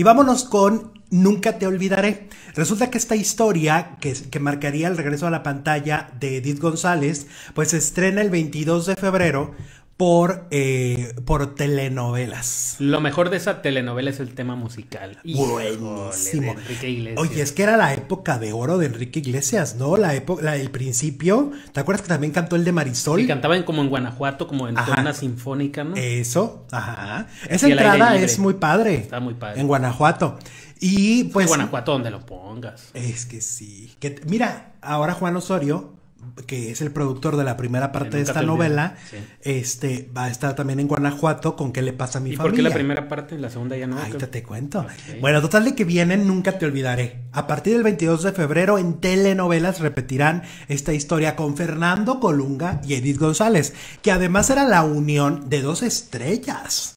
Y vámonos con Nunca te olvidaré. Resulta que esta historia, que, marcaría el regreso a la pantalla de Edith González, pues se estrena el 22 de febrero por, eh, por telenovelas. Lo mejor de esa telenovela es el tema musical. Buenísimo. Oye, es que era la época de oro de Enrique Iglesias, ¿no? La época, el principio. ¿Te acuerdas que también cantó el de Marisol? Y cantaban como en Guanajuato, como en sinfónica, ¿no? Eso, ajá. Esa entrada es muy padre. Está muy padre. En Guanajuato. Y pues. En Guanajuato, donde lo pongas. Es que sí. Que, mira, ahora Juan Osorio que es el productor de la primera parte de esta novela, este va a estar también en Guanajuato con qué le pasa a mi ¿Y ¿Por qué la primera parte y la segunda ya no? Ahí te, te cuento. Bueno, total de que vienen, nunca te olvidaré. A partir del 22 de febrero en telenovelas repetirán esta historia con Fernando Colunga y Edith González, que además era la unión de dos estrellas.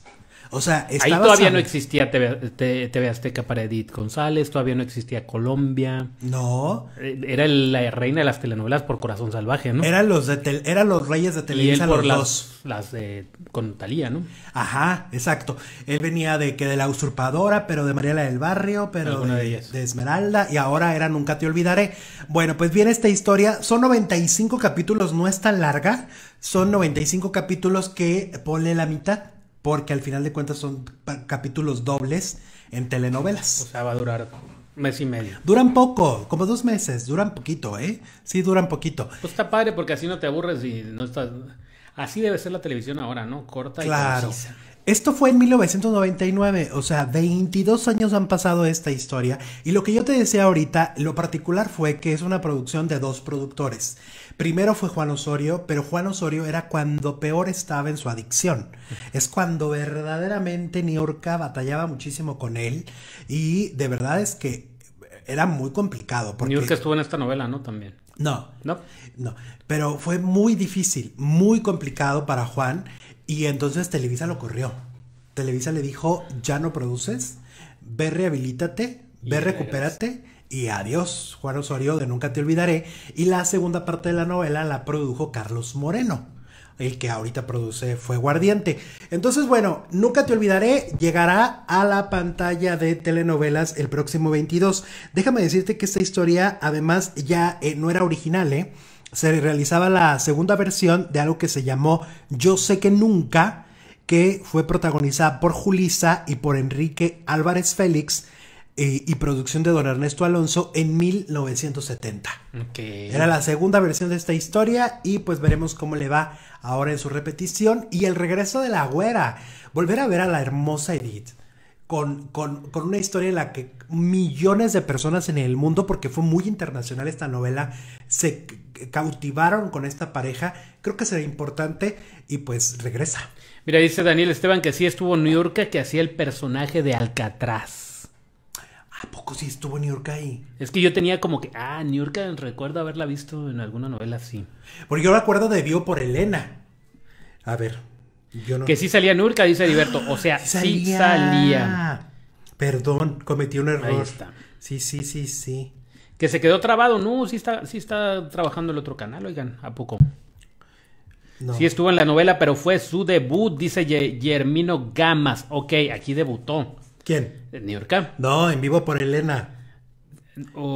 O sea, ahí todavía no existía TV, Azteca para Edith González, todavía no existía Colombia. No. Eh, era la reina de las telenovelas por Corazón Salvaje, ¿no? Eran los, eran los reyes de Televisa, por las, de, con Talía, ¿no? Ajá, exacto. Él venía de que de La Usurpadora, pero de Mariela del Barrio, pero de, Esmeralda, y ahora era Nunca Te Olvidaré. Bueno, pues viene esta historia. Son 95 capítulos, no es tan larga. Son 95 capítulos que pone la mitad porque al final de cuentas son capítulos dobles en telenovelas. O sea, va a durar mes y medio. Duran poco, como dos meses, duran poquito, ¿eh? Sí, duran poquito. Pues está padre porque así no te aburres y no estás... Así debe ser la televisión ahora, ¿no? Corta y concisa. Esto fue en 1999, o sea, 22 años han pasado esta historia y lo que yo te decía ahorita, lo particular fue que es una producción de dos productores. Primero fue Juan Osorio, pero Juan Osorio era cuando peor estaba en su adicción. Es cuando verdaderamente Niorca batallaba muchísimo con él y de verdad es que era muy complicado. Porque... Niurka estuvo en esta novela, ¿no? También. No, no, no, pero fue muy difícil, muy complicado para Juan y entonces Televisa lo corrió. Televisa le dijo, ya no produces, ve rehabilítate, ve recupérate y adiós, Juan Osorio de Nunca Te Olvidaré. Y la segunda parte de la novela la produjo Carlos Moreno, el que ahorita produce Fue Guardiante. Entonces, bueno, Nunca Te Olvidaré llegará a la pantalla de telenovelas el próximo 22. Déjame decirte que esta historia, además, ya eh, no era original, ¿eh? se realizaba la segunda versión de algo que se llamó Yo sé que nunca, que fue protagonizada por Julisa y por Enrique Álvarez Félix eh, y producción de don Ernesto Alonso en 1970. Era la segunda versión de esta historia y pues veremos cómo le va ahora en su repetición y el regreso de la güera. Volver a ver a la hermosa Edith. Con, con, una historia en la que millones de personas en el mundo, porque fue muy internacional esta novela, se cautivaron con esta pareja. Creo que será importante y pues regresa. Mira, dice Daniel Esteban que sí estuvo en New York, que hacía el personaje de Alcatraz. ¿A poco sí estuvo en New York ahí? Es que yo tenía como que, ah, New York recuerdo haberla visto en alguna novela así. Porque yo recuerdo acuerdo de vio por Elena. A ver, yo no... Que sí salía York dice Heriberto. O sea, sí salía. Perdón, cometí un error. está. Sí, sí, sí, sí. Que se quedó trabado, no, sí está, está trabajando el otro canal, oigan, ¿a poco? No. Sí estuvo en la novela, pero fue su debut, dice Germino Gamas. Ok, aquí debutó. ¿Quién? New York. No, en vivo por Elena.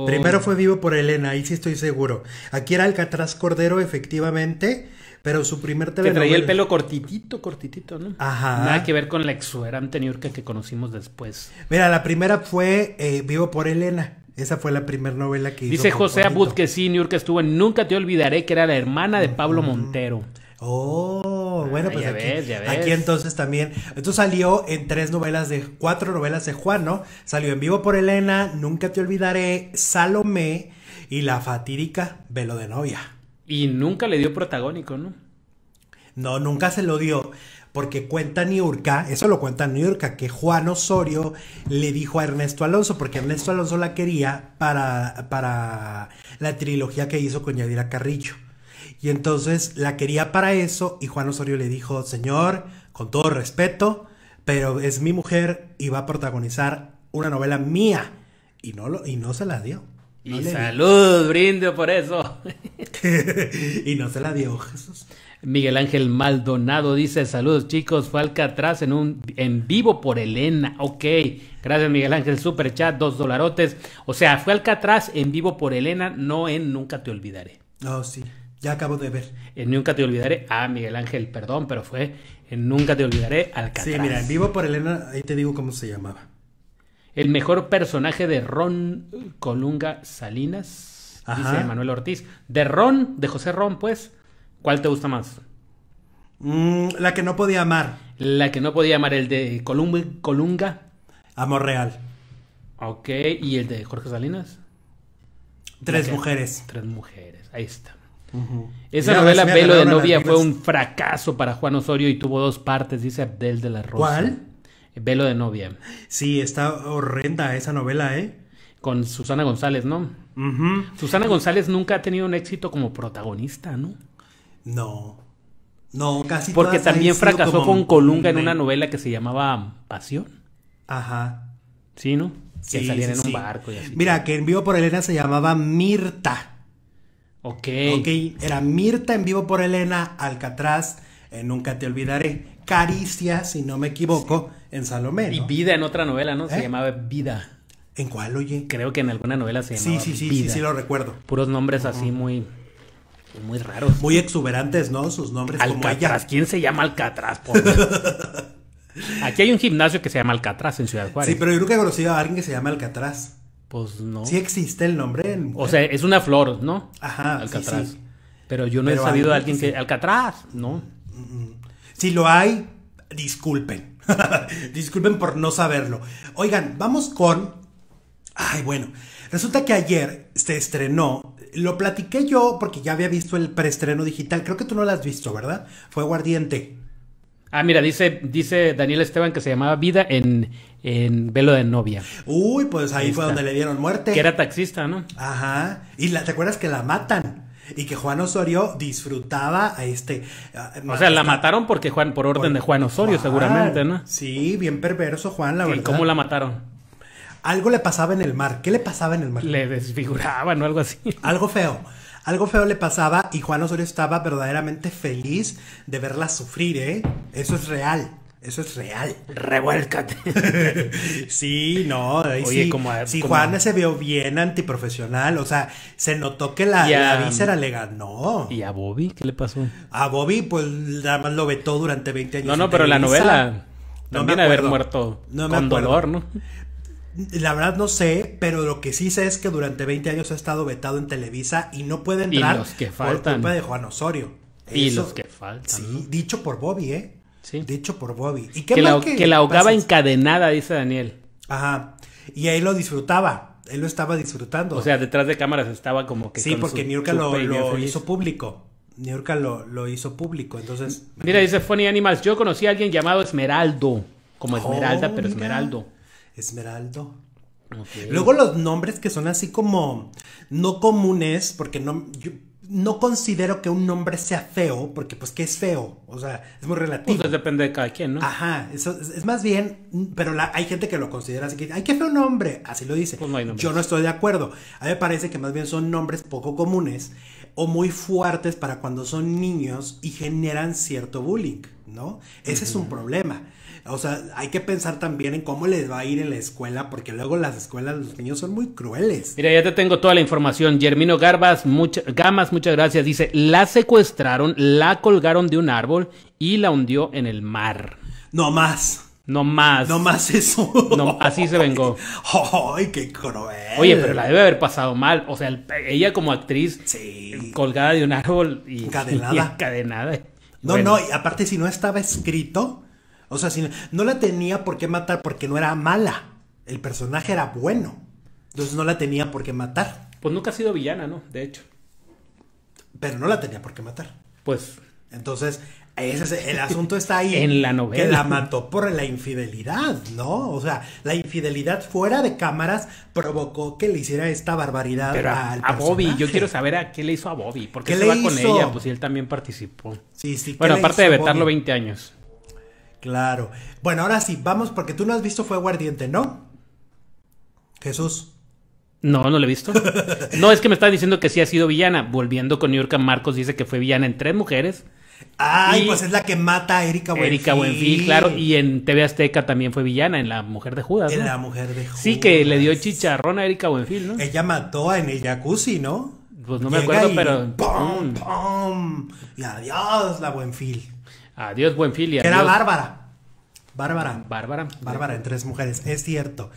Primero fue vivo por Elena, ahí sí estoy seguro. Aquí era Alcatraz Cordero, efectivamente, pero su primer telenovela... Que traía el pelo cortitito, cortitito, ¿no? Ajá. Nada que ver con la exuberante New York que conocimos después. Mira, la primera fue eh, vivo por Elena. Esa fue la primera novela que hizo Dice José Abud que senior que estuvo en Nunca te olvidaré, que era la hermana de Pablo Montero. Oh, ah, bueno, pues aquí, aquí entonces también. Esto salió en tres novelas de, cuatro novelas de Juan, ¿no? Salió en Vivo por Elena, Nunca te olvidaré, Salomé y la fatídica Velo de novia. Y nunca le dio protagónico, ¿no? No, nunca se lo dio porque cuenta Niurka, eso lo cuenta Niurka, que Juan Osorio le dijo a Ernesto Alonso, porque Ernesto Alonso la quería para, para la trilogía que hizo con Yadira Carrillo. Y entonces la quería para eso y Juan Osorio le dijo, señor, con todo respeto, pero es mi mujer y va a protagonizar una novela mía. Y no, lo, y no se la dio. y salud, brinde por eso. y no se la dio, Jesús. Miguel Ángel Maldonado dice, saludos chicos, fue Alcatraz en un en vivo por Elena. Ok, gracias Miguel Ángel, super chat, dos dolarotes. O sea, fue Alcatraz en vivo por Elena, no en Nunca te olvidaré. Oh, sí, ya acabo de ver. En Nunca te olvidaré, ah, Miguel Ángel, perdón, pero fue en Nunca te olvidaré, Alcatraz. Sí, mira, en vivo por Elena, ahí te digo cómo se llamaba. El mejor personaje de Ron Colunga Salinas, dice Manuel Ortiz. De Ron, de José Ron, pues. ¿Cuál te gusta más? Mm, la que no podía amar. La que no podía amar, el de Colunga. Amor real. Ok, ¿y el de Jorge Salinas? Tres mujeres. Tres mujeres, ahí está. Esa novela Velo de novia fue un fracaso para Juan Osorio y tuvo dos partes, dice Abdel de la Rosa. ¿Cuál? Velo de novia. Sí, está horrenda esa novela, ¿eh? Con Susana González, ¿no? Susana González nunca ha tenido un éxito como protagonista, ¿no? No. No, casi Porque también fracasó con Colunga en una novela que se llamaba Pasión. Ajá. Sí, ¿no? que salían en un barco y así. Mira, que en vivo por Elena se llamaba Mirta. Ok. Ok, era Mirta en vivo por Elena, Alcatraz, Nunca te olvidaré, Caricia, si no me equivoco, en Salomé. Y Vida en otra novela, ¿no? Se ¿Eh? llamaba Vida. ¿En cuál, oye? Creo que en alguna novela se llamaba Sí, sí, sí, sí, sí, lo recuerdo. Puros nombres así muy muy raros. Muy exuberantes, ¿no? Sus nombres. Alcatraz. ¿Quién se llama Alcatraz? Aquí hay un gimnasio que se llama Alcatraz en Ciudad Juárez. Sí, pero yo nunca he conocido a alguien que se llama Alcatraz. Pues no. Sí existe el nombre. o sea, es una flor, ¿no? Ajá. Alcatraz. Pero yo no he sabido de alguien que... Alcatraz, ¿no? Si lo hay, disculpen. disculpen por no saberlo. Oigan, vamos con... Ay, bueno. Resulta que ayer se estrenó lo platiqué yo porque ya había visto el preestreno digital. Creo que tú no lo has visto, ¿verdad? Fue Guardiente. Ah, mira, dice, dice Daniel Esteban que se llamaba Vida en, en Velo de Novia. Uy, pues ahí, fue donde le dieron muerte. Que era taxista, ¿no? Ajá. Y la, te acuerdas que la matan. Y que Juan Osorio disfrutaba a este. o sea, la mataron porque Juan, por orden de Juan Osorio, seguramente, ¿no? Sí, bien perverso, Juan, la verdad. ¿Y cómo la mataron? algo le pasaba en el mar. ¿Qué le pasaba en el mar? Le desfiguraban o algo así. Algo feo. Algo feo le pasaba y Juan Osorio estaba verdaderamente feliz de verla sufrir, ¿eh? Eso es real. Eso es real. Revuélcate. sí, no. Oye, sí, como, sí, Juan se vio bien antiprofesional. O sea, se notó que la, a, era víscera le ganó. ¿Y a Bobby? ¿Qué le pasó? A Bobby, pues nada más lo vetó durante 20 años. No, no, pero la novela. También no haber muerto no me con acuerdo. dolor, ¿no? La verdad no sé, pero lo que sí sé es que durante 20 años ha estado vetado en Televisa y no puede entrar los que faltan. por culpa de Juan Osorio. y los que faltan. dicho por Bobby, ¿eh? Sí. Dicho por Bobby. ¿Y que, la, que, ahogaba encadenada, dice Daniel. Ajá. Y ahí lo disfrutaba. Él lo estaba disfrutando. O sea, detrás de cámaras estaba como que. Sí, porque lo, hizo público. Niurka lo, lo hizo público, entonces. Mira, dice Funny Animals: Yo conocí a alguien llamado Esmeraldo. Como oh, Esmeralda, pero Esmeraldo. Esmeraldo. Luego los nombres que son así como no comunes, porque no, no considero que un nombre sea feo, porque pues que es feo, o sea, es muy relativo. Pues, depende de cada quien, ¿no? Ajá, eso es, más bien, pero hay gente que lo considera así que, que qué feo nombre, así lo dice. Pues, yo no estoy de acuerdo. A mí me parece que más bien son nombres poco comunes o muy fuertes para cuando son niños y generan cierto bullying. ¿no? Ese es un problema. O sea, hay que pensar también en cómo les va a ir en la escuela, porque luego las escuelas, los niños son muy crueles. Mira, ya te tengo toda la información. Germino Garbas, Gamas, muchas gracias. Dice, la secuestraron, la colgaron de un árbol y la hundió en el mar. No más. No más. No más eso. así se vengó. ¡Ay, qué cruel! Oye, pero la debe haber pasado mal. O sea, ella como actriz, colgada de un árbol y Y encadenada. No, no, y aparte si no estaba escrito, o sea, si no, la tenía por qué matar porque no era mala. El personaje era bueno. Entonces no la tenía por qué matar. Pues nunca ha sido villana, ¿no? De hecho. Pero no la tenía por qué matar. Pues. Entonces, el asunto está ahí. en la novela. Que la mató por la infidelidad, ¿no? O sea, la infidelidad fuera de cámaras provocó que le hiciera esta barbaridad a, Bobby. Yo quiero saber a qué le hizo a Bobby. porque se va con ella? Pues él también participó. Sí, sí. Bueno, aparte de vetarlo 20 años. Claro. Bueno, ahora sí, vamos, porque tú no has visto Fue Ardiente, ¿no? Jesús. No, no lo he visto. No, es que me estás diciendo que sí ha sido villana. Volviendo con New York, Marcos dice que fue villana en tres mujeres Ay, pues es la que mata a Erika Buenfil. Erika Buenfil, claro. Y en TV Azteca también fue villana, en La Mujer de Judas. En La Mujer de Judas. Sí, que le dio chicharrón a Erika Buenfil, ¿no? Ella mató en el jacuzzi, ¿no? Pues no me acuerdo, pero. ¡Pum! Y adiós, la Buenfil. Adiós, Buenfil. Que Era Bárbara. Bárbara. Bárbara. Bárbara en tres mujeres, es cierto.